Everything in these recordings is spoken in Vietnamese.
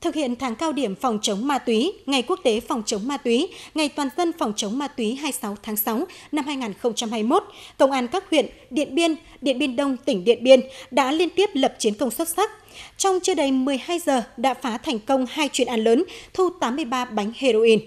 thực hiện tháng cao điểm phòng chống ma túy, Ngày Quốc tế phòng chống ma túy, Ngày toàn dân phòng chống ma túy 26 tháng 6 năm 2021, Công an các huyện Điện Biên, Điện Biên Đông, tỉnh Điện Biên đã liên tiếp lập chiến công xuất sắc. Trong chưa đầy 12 giờ đã phá thành công hai chuyên án lớn, thu 83 bánh heroin.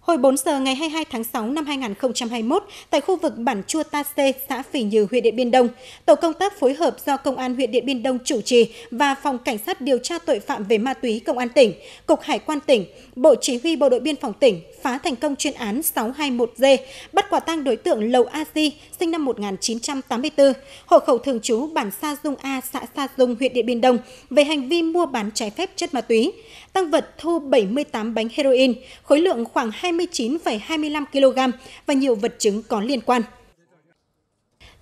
Hồi 4 giờ ngày 22 tháng 6 năm 2021, tại khu vực bản Chua Ta Xê, xã Phỉ Nhừ, huyện Điện Biên Đông, tổ công tác phối hợp do Công an huyện Điện Biên Đông chủ trì và Phòng Cảnh sát điều tra tội phạm về ma túy Công an tỉnh, Cục Hải quan tỉnh, Bộ Chỉ huy Bộ đội Biên phòng tỉnh phá thành công chuyên án 621G, bắt quả tang đối tượng Lầu A Di, sinh năm 1984, hộ khẩu thường trú bản Sa Dung A, xã Sa Dung, huyện Điện Biên Đông, về hành vi mua bán trái phép chất ma túy. Tăng vật thu 78 bánh heroin, khối lượng khoảng 2 29,25 kg và nhiều vật chứng có liên quan.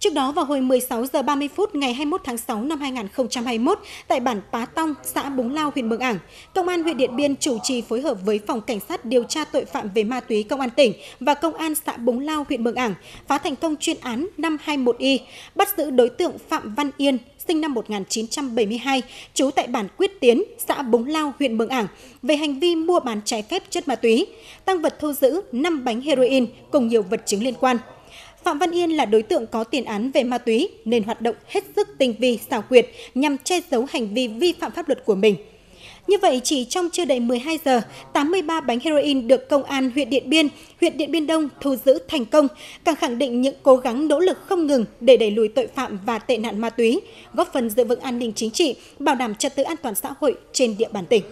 Trước đó vào hồi 16 giờ 30 phút ngày 21 tháng 6 năm 2021 tại bản Pá Tong, xã Búng Lao, huyện Mường Ảng, Công an huyện Điện Biên chủ trì phối hợp với Phòng Cảnh sát điều tra tội phạm về ma túy Công an tỉnh và Công an xã Búng Lao, huyện Mường Ảng phá thành công chuyên án 521Y, bắt giữ đối tượng Phạm Văn Yên, sinh năm 1972, trú tại bản Quyết Tiến, xã Búng Lao, huyện Mường Ảng, về hành vi mua bán trái phép chất ma túy. Tăng vật thu giữ 5 bánh heroin cùng nhiều vật chứng liên quan. Phạm Văn Yên là đối tượng có tiền án về ma túy nên hoạt động hết sức tinh vi, xảo quyệt nhằm che giấu hành vi vi phạm pháp luật của mình. Như vậy, chỉ trong chưa đầy 12 giờ, 83 bánh heroin được Công an huyện Điện Biên, huyện Điện Biên Đông thu giữ thành công, càng khẳng định những cố gắng nỗ lực không ngừng để đẩy lùi tội phạm và tệ nạn ma túy, góp phần giữ vững an ninh chính trị, bảo đảm trật tự an toàn xã hội trên địa bàn tỉnh.